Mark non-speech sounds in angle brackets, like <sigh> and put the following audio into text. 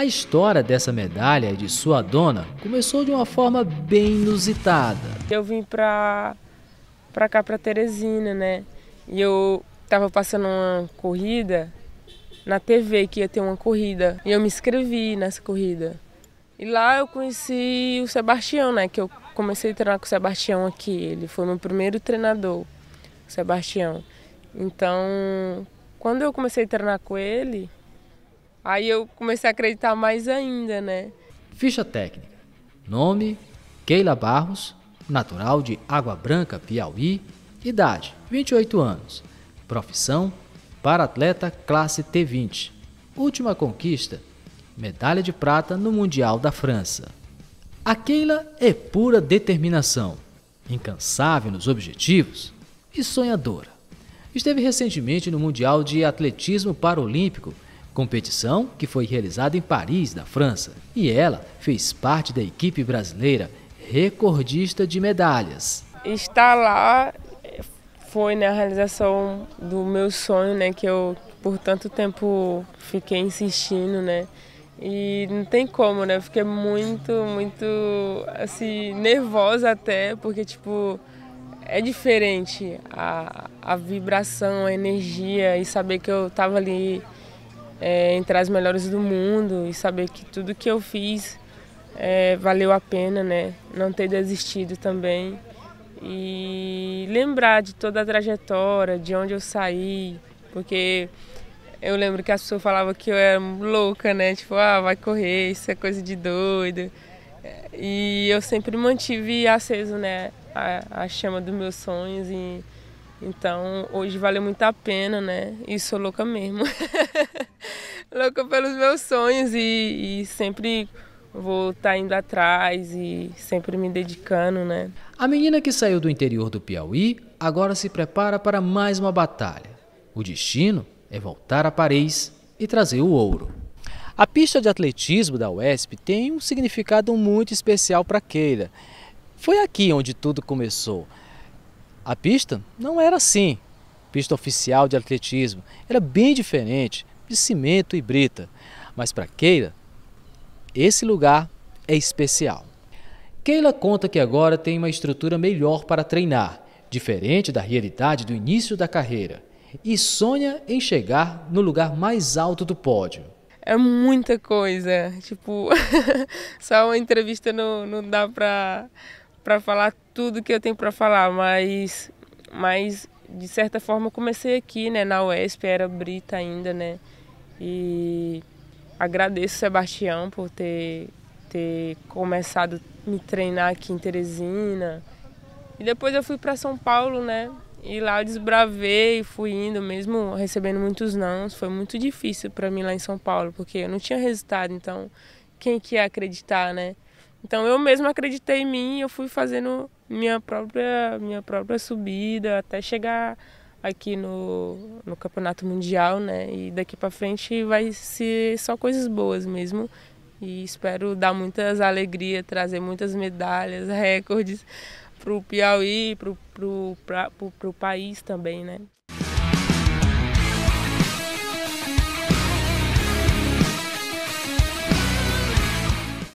A história dessa medalha de sua dona começou de uma forma bem inusitada. Eu vim pra, pra cá, pra Teresina, né? E eu tava passando uma corrida na TV, que ia ter uma corrida. E eu me inscrevi nessa corrida. E lá eu conheci o Sebastião, né? Que eu comecei a treinar com o Sebastião aqui. Ele foi meu primeiro treinador, o Sebastião. Então, quando eu comecei a treinar com ele, Aí eu comecei a acreditar mais ainda, né? Ficha técnica. Nome: Keila Barros, natural de Água Branca, Piauí. Idade: 28 anos. Profissão: para-atleta classe T20. Última conquista: medalha de prata no Mundial da França. A Keila é pura determinação, incansável nos objetivos e sonhadora. Esteve recentemente no Mundial de Atletismo Paralímpico competição que foi realizada em Paris, na França, e ela fez parte da equipe brasileira recordista de medalhas. Estar lá foi na né, realização do meu sonho, né, que eu por tanto tempo fiquei insistindo, né? E não tem como, né? fiquei muito, muito assim nervosa até, porque tipo é diferente a, a vibração, a energia e saber que eu tava ali é, entre as melhores do mundo e saber que tudo que eu fiz é, valeu a pena, né? Não ter desistido também. E lembrar de toda a trajetória, de onde eu saí, porque eu lembro que as pessoas falavam que eu era louca, né? Tipo, ah, vai correr, isso é coisa de doido. E eu sempre mantive aceso, né, a, a chama dos meus sonhos e então hoje valeu muito a pena, né? E sou louca mesmo. <laughs> louca pelos meus sonhos e, e sempre vou estar tá indo atrás e sempre me dedicando, né? A menina que saiu do interior do Piauí agora se prepara para mais uma batalha. O destino é voltar a Paris e trazer o ouro. A pista de atletismo da UESP tem um significado muito especial para Keira. Foi aqui onde tudo começou. A pista não era assim, pista oficial de atletismo, era bem diferente de cimento e brita. Mas para Keila, esse lugar é especial. Keila conta que agora tem uma estrutura melhor para treinar, diferente da realidade do início da carreira, e sonha em chegar no lugar mais alto do pódio. É muita coisa, tipo, <laughs> só uma entrevista não, não dá para para falar tudo que eu tenho para falar, mas, mas de certa forma comecei aqui, né, na UESP, era Brita ainda, né? E agradeço Sebastião por ter, ter começado a me treinar aqui em Teresina. E depois eu fui para São Paulo, né? E lá eu desbravei, fui indo, mesmo recebendo muitos nãos. Foi muito difícil para mim lá em São Paulo, porque eu não tinha resultado, então quem que ia acreditar, né? Então eu mesmo acreditei em mim, eu fui fazendo minha própria minha própria subida até chegar aqui no, no campeonato mundial, né? E daqui para frente vai ser só coisas boas mesmo. E espero dar muitas alegrias, trazer muitas medalhas, <laughs> recordes para o Piauí, para o país também, né?